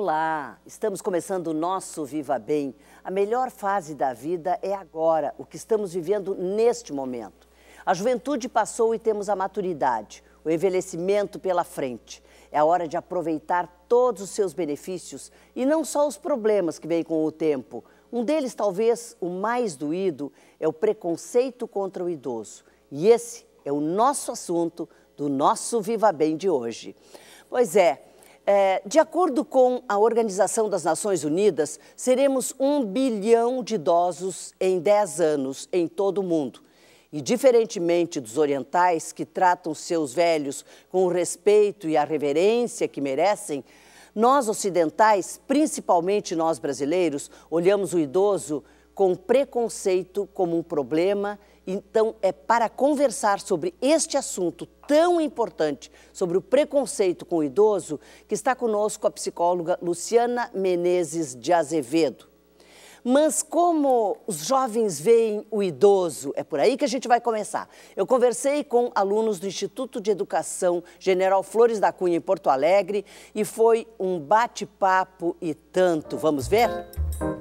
Olá, estamos começando o nosso Viva Bem. A melhor fase da vida é agora, o que estamos vivendo neste momento. A juventude passou e temos a maturidade, o envelhecimento pela frente. É a hora de aproveitar todos os seus benefícios e não só os problemas que vêm com o tempo. Um deles, talvez o mais doído, é o preconceito contra o idoso. E esse é o nosso assunto do nosso Viva Bem de hoje. Pois é, é, de acordo com a Organização das Nações Unidas, seremos um bilhão de idosos em 10 anos em todo o mundo. E, diferentemente dos orientais, que tratam seus velhos com o respeito e a reverência que merecem, nós ocidentais, principalmente nós brasileiros, olhamos o idoso com preconceito como um problema então, é para conversar sobre este assunto tão importante, sobre o preconceito com o idoso, que está conosco a psicóloga Luciana Menezes de Azevedo. Mas como os jovens veem o idoso? É por aí que a gente vai começar. Eu conversei com alunos do Instituto de Educação General Flores da Cunha em Porto Alegre e foi um bate-papo e tanto. Vamos ver? Música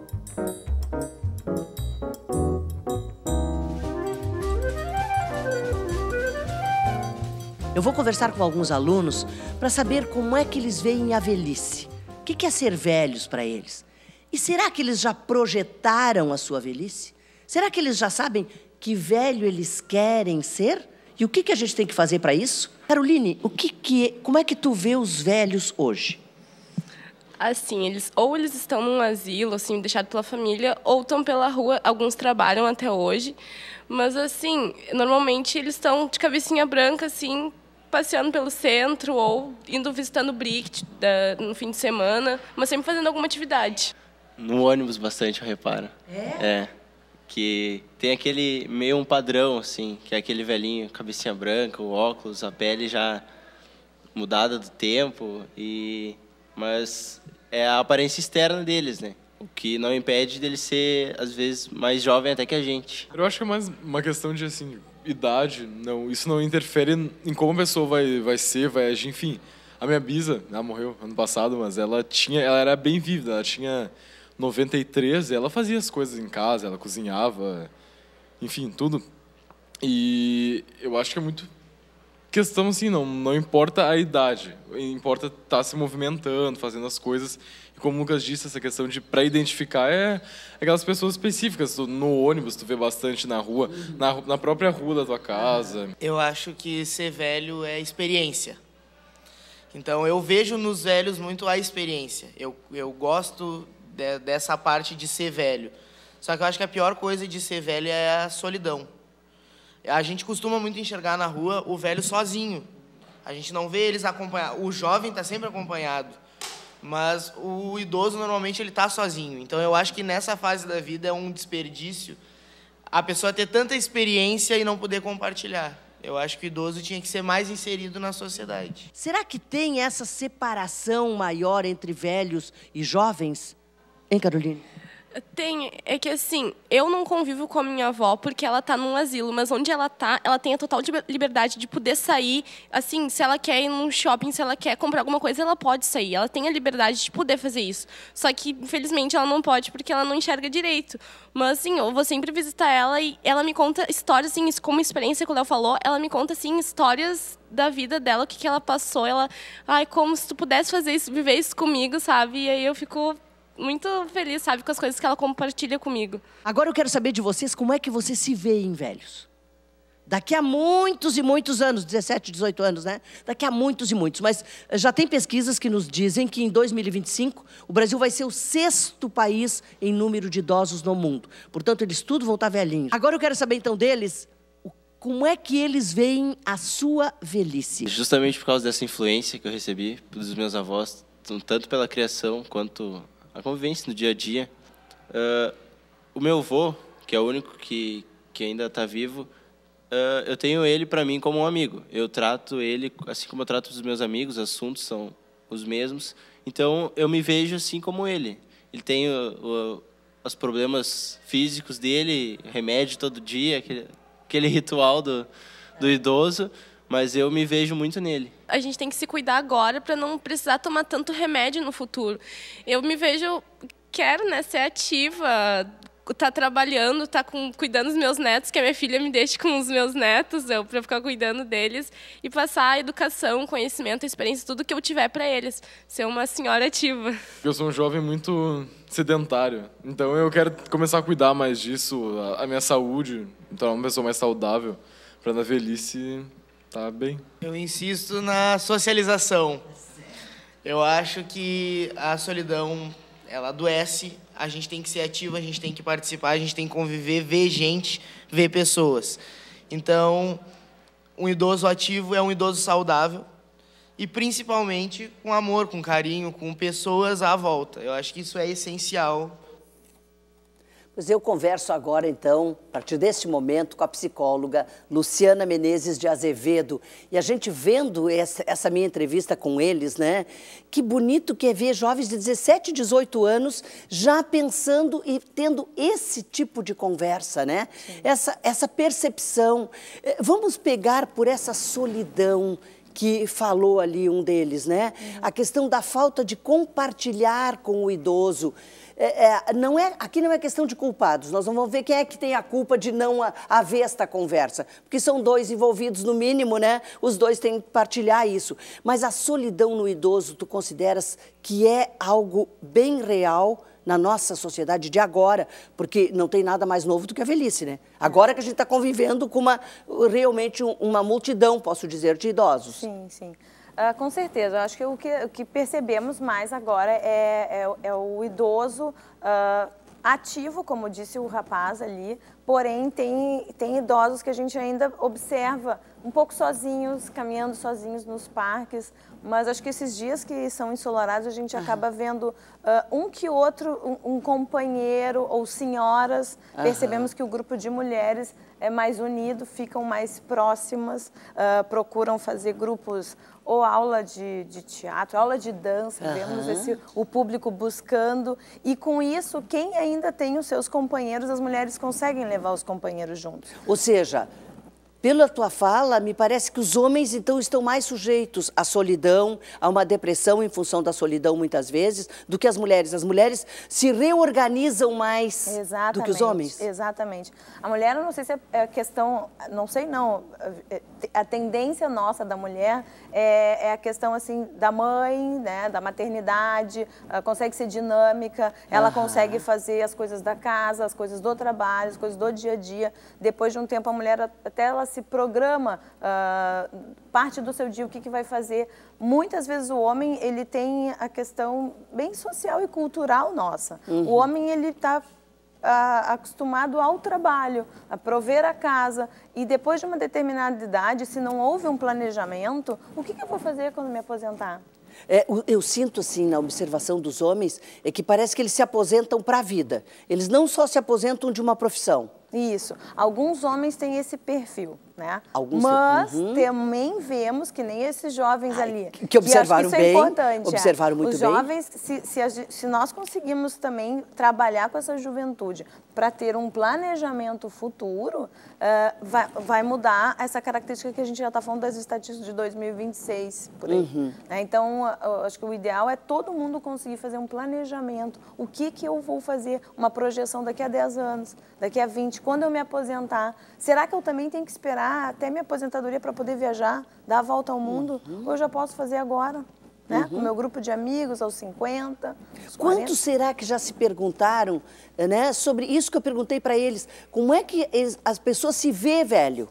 Eu vou conversar com alguns alunos para saber como é que eles veem a velhice. O que é ser velhos para eles? E será que eles já projetaram a sua velhice? Será que eles já sabem que velho eles querem ser? E o que, a gente tem que fazer para isso? Caroline, o que que, é, como é que tu vê os velhos hoje? Assim, eles ou eles estão num asilo, assim, deixado pela família, ou estão pela rua. Alguns trabalham até hoje, mas assim, normalmente eles estão de cabecinha branca, assim, passeando pelo centro ou indo visitando o Brick da, no fim de semana, mas sempre fazendo alguma atividade. No ônibus bastante, eu reparo. É? É. Que tem aquele meio um padrão, assim, que é aquele velhinho, cabecinha branca, o óculos, a pele já mudada do tempo, e mas é a aparência externa deles, né? O que não impede dele ser, às vezes, mais jovem até que a gente. Eu acho que é mais uma questão de, assim, idade, não, isso não interfere em como a pessoa vai, vai ser, vai agir, enfim. A minha bisa, ela morreu ano passado, mas ela tinha, ela era bem vívida, ela tinha 93 e ela fazia as coisas em casa, ela cozinhava, enfim, tudo. E eu acho que é muito questão assim, não, não importa a idade, importa estar tá se movimentando, fazendo as coisas. E como o Lucas disse, essa questão de para identificar é aquelas pessoas específicas. no ônibus, tu vê bastante na rua, uhum. na, na própria rua da tua casa. Uhum. Eu acho que ser velho é experiência. Então eu vejo nos velhos muito a experiência. Eu, eu gosto de, dessa parte de ser velho. Só que eu acho que a pior coisa de ser velho é a solidão a gente costuma muito enxergar na rua o velho sozinho. A gente não vê eles acompanhar. O jovem está sempre acompanhado, mas o idoso normalmente ele está sozinho. Então eu acho que nessa fase da vida é um desperdício a pessoa ter tanta experiência e não poder compartilhar. Eu acho que o idoso tinha que ser mais inserido na sociedade. Será que tem essa separação maior entre velhos e jovens? Hein, Caroline? Tem, é que assim, eu não convivo com a minha avó porque ela está num asilo, mas onde ela está ela tem a total liberdade de poder sair, assim, se ela quer ir num shopping, se ela quer comprar alguma coisa, ela pode sair, ela tem a liberdade de poder fazer isso. Só que, infelizmente, ela não pode porque ela não enxerga direito. Mas assim, eu vou sempre visitar ela e ela me conta histórias assim, como experiência que o Léo falou, ela me conta assim histórias da vida dela, o que que ela passou, ela, ai, como se tu pudesse fazer isso, viver isso comigo, sabe? E aí eu fico muito feliz, sabe, com as coisas que ela compartilha comigo. Agora eu quero saber de vocês como é que vocês se veem velhos. Daqui a muitos e muitos anos, 17, 18 anos, né? Daqui a muitos e muitos. Mas eh, já tem pesquisas que nos dizem que em 2025 o Brasil vai ser o sexto país em número de idosos no mundo. Portanto, eles tudo vão estar velhinhos. Agora eu quero saber então deles como é que eles veem a sua velhice? Justamente por causa dessa influência que eu recebi dos meus avós, tanto pela criação quanto a convivência no dia a dia. Uh, o meu avô, que é o único que, que ainda está vivo, uh, eu tenho ele para mim como um amigo. Eu trato ele assim como eu trato os meus amigos, assuntos são os mesmos. Então eu me vejo assim como ele. Ele tem o, o, os problemas físicos dele, remédio todo dia, aquele, aquele ritual do, do idoso mas eu me vejo muito nele. A gente tem que se cuidar agora para não precisar tomar tanto remédio no futuro. Eu me vejo quero, né, ser ativa, tá trabalhando, tá com, cuidando dos meus netos, que a minha filha me deixe com os meus netos, eu para ficar cuidando deles e passar a educação, conhecimento, experiência, tudo que eu tiver para eles, ser uma senhora ativa. Eu sou um jovem muito sedentário, então eu quero começar a cuidar mais disso, a, a minha saúde, então uma pessoa mais saudável para na velhice Tá bem. Eu insisto na socialização. Eu acho que a solidão, ela adoece. A gente tem que ser ativo, a gente tem que participar, a gente tem que conviver, ver gente, ver pessoas. Então, um idoso ativo é um idoso saudável e principalmente com amor, com carinho, com pessoas à volta. Eu acho que isso é essencial mas eu converso agora, então, a partir deste momento, com a psicóloga Luciana Menezes de Azevedo. E a gente vendo essa, minha entrevista com eles, né? Que bonito que é ver jovens de 17, 18 anos já pensando e tendo esse tipo de conversa, né? Essa, essa percepção. Eh, vamos pegar por essa solidão que falou ali um deles, né? Uhum. A questão da falta de compartilhar com o idoso. É, é, não é, aqui não é questão de culpados. Nós vamos ver quem é que tem a culpa de não haver esta conversa, porque são dois envolvidos no mínimo, né? Os dois têm que partilhar isso. Mas a solidão no idoso, tu consideras que é algo bem real? na nossa sociedade de agora, porque não tem nada mais novo do que a velhice, né? Agora que a gente está convivendo com uma realmente uma multidão, posso dizer, de idosos. Sim, sim. Uh, com certeza, Eu acho que o, que o, que percebemos mais agora é, é, é o idoso uh, ativo, como disse o rapaz ali, Porém, tem, tem idosos que a gente ainda observa um pouco sozinhos, caminhando sozinhos nos parques. Mas acho que esses dias que são ensolarados, a gente acaba vendo uh, um que outro, um, um companheiro ou senhoras. Uhum. Percebemos que o grupo de mulheres é mais unido, ficam mais próximas, uh, procuram fazer grupos ou aula de, de teatro, aula de dança, uhum. vemos esse, o público buscando. E com isso, quem ainda tem os seus companheiros, as mulheres conseguem levar levar os companheiros juntos. Ou seja, pela tua fala, me parece que os homens então estão mais sujeitos à solidão, a uma depressão em função da solidão muitas vezes, do que as mulheres. As mulheres se reorganizam mais exatamente, do que os homens. Exatamente. A mulher, eu não sei se é, é questão, não sei não, a tendência nossa da mulher é, é a questão assim da mãe, né, da maternidade, consegue ser dinâmica, ela consegue fazer as coisas da casa, as coisas do trabalho, as coisas do dia a dia. Depois de um tempo a mulher até ela se programa uh, parte do seu dia, o que, que vai fazer. Muitas vezes o homem, ele tem a questão bem social e cultural nossa. Uhum. O homem, ele está ah, acostumado ao trabalho, a prover a casa. E depois de uma determinada idade, se não houve um planejamento, o que, que eu vou fazer quando me aposentar? É, eu sinto assim na observação dos homens é que parece que eles se aposentam para a vida. Eles não só se aposentam de uma profissão, isso. Alguns homens têm esse perfil né? Alguns Mas uhum. também vemos que nem esses jovens Ai, ali. Que, que observaram que é bem, é observaram muito Os jovens, bem. Se, se, se nós conseguimos também trabalhar com essa juventude para ter um planejamento futuro, uh, vai, vai mudar essa característica que a gente já está falando das estatísticas de 2026, por aí. Uhum. Né? Então, acho que o ideal é todo mundo conseguir fazer um planejamento. O que, que eu vou fazer? Uma projeção daqui a 10 anos, daqui a 20, quando eu me aposentar, Será que eu também tenho que esperar até minha aposentadoria para poder viajar, dar a volta ao mundo? Uhum. Ou eu já posso fazer agora? Né? Uhum. Com meu grupo de amigos aos 50. Aos Quantos será que já se perguntaram eh, né, sobre isso que eu perguntei para eles? Como é que eles, as pessoas se vê velho?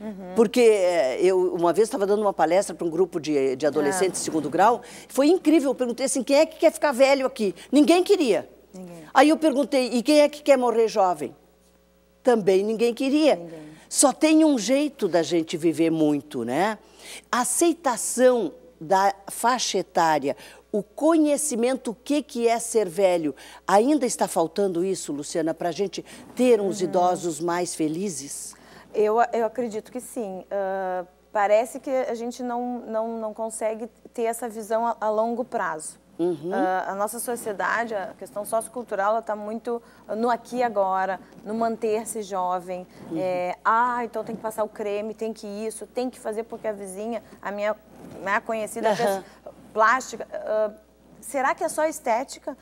Uhum. Porque eh, eu uma vez estava dando uma palestra para um grupo de, de ah. adolescentes é. de segundo grau, foi incrível. Eu perguntei assim: quem é que quer ficar velho aqui? Ninguém queria. Ninguém. Aí eu perguntei: e quem é que quer morrer jovem? também ninguém queria. Ninguém. Só tem um jeito da gente viver muito, né? A aceitação da faixa etária, o conhecimento o que que é ser velho. Ainda está faltando isso, Luciana, para a gente ter uns uhum. idosos mais felizes? Eu, eu acredito que sim. Uh, parece que a gente não, não, não consegue ter essa visão a, a longo prazo. Uhum. Uh, a nossa sociedade, a questão sociocultural, ela está muito no aqui e agora, no manter-se jovem. Uhum. É, ah, então tem que passar o creme, tem que isso, tem que fazer porque a vizinha, a minha, minha conhecida, uhum. fez plástica. Uh, será que é só estética?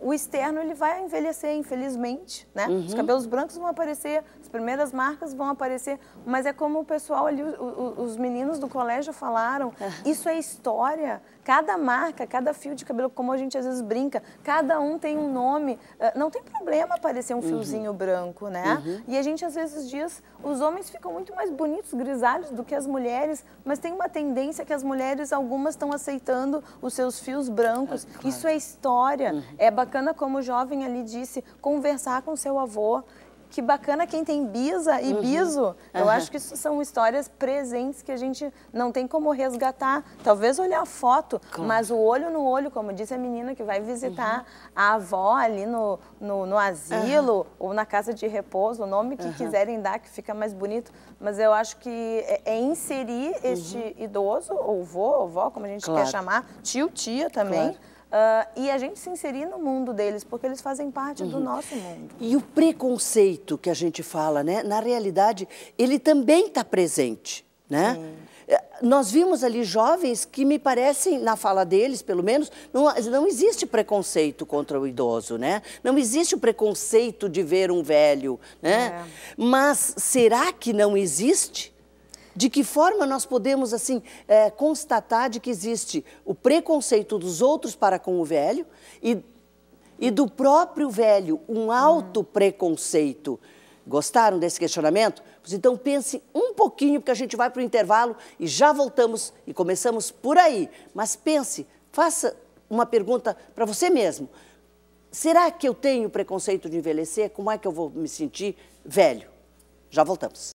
Uh, o externo ele vai envelhecer, infelizmente, né? Uhum. Os cabelos brancos vão aparecer, as primeiras marcas vão aparecer, mas é como o pessoal ali, o, o, os meninos do colégio falaram, é. isso é história. Cada marca, cada fio de cabelo, como a gente às vezes brinca, cada um tem um nome. Uh, não tem problema aparecer um uhum. fiozinho branco, né? Uhum. E a gente às vezes diz, os homens ficam muito mais bonitos, grisalhos, do que as mulheres, mas tem uma tendência que as mulheres, algumas estão aceitando os seus fios brancos, Claro. Isso é história. Uhum. É bacana, como o jovem ali disse, conversar com seu avô. Que bacana quem tem bisa e uhum. biso. Eu uhum. acho que isso são histórias presentes que a gente não tem como resgatar. Talvez olhar a foto, claro. mas o olho no olho, como disse a menina que vai visitar uhum. a avó ali no, no, no asilo uhum. ou na casa de repouso, o nome que uhum. quiserem dar, que fica mais bonito. Mas eu acho que é, é inserir este idoso, ou vô, ou vó, como a gente claro. quer chamar, tio, tia também. Claro Uh, e a gente se inserir no mundo deles, porque eles fazem parte uhum. do nosso mundo. E o preconceito que a gente fala, né? Na realidade, ele também está presente, né? Sim. É, nós vimos ali jovens que me parecem, na fala deles, pelo menos, não, não existe preconceito contra o idoso, né? Não existe o preconceito de ver um velho, né? É. Mas será que não existe? De que forma nós podemos, assim, é, constatar de que existe o preconceito dos outros para com o velho e, e do próprio velho, um hum. alto preconceito Gostaram desse questionamento? então pense um pouquinho, porque a gente vai para o intervalo e já voltamos e começamos por aí. Mas pense, faça uma pergunta para você mesmo. Será que eu tenho preconceito de envelhecer? Como é que eu vou me sentir velho? Já voltamos.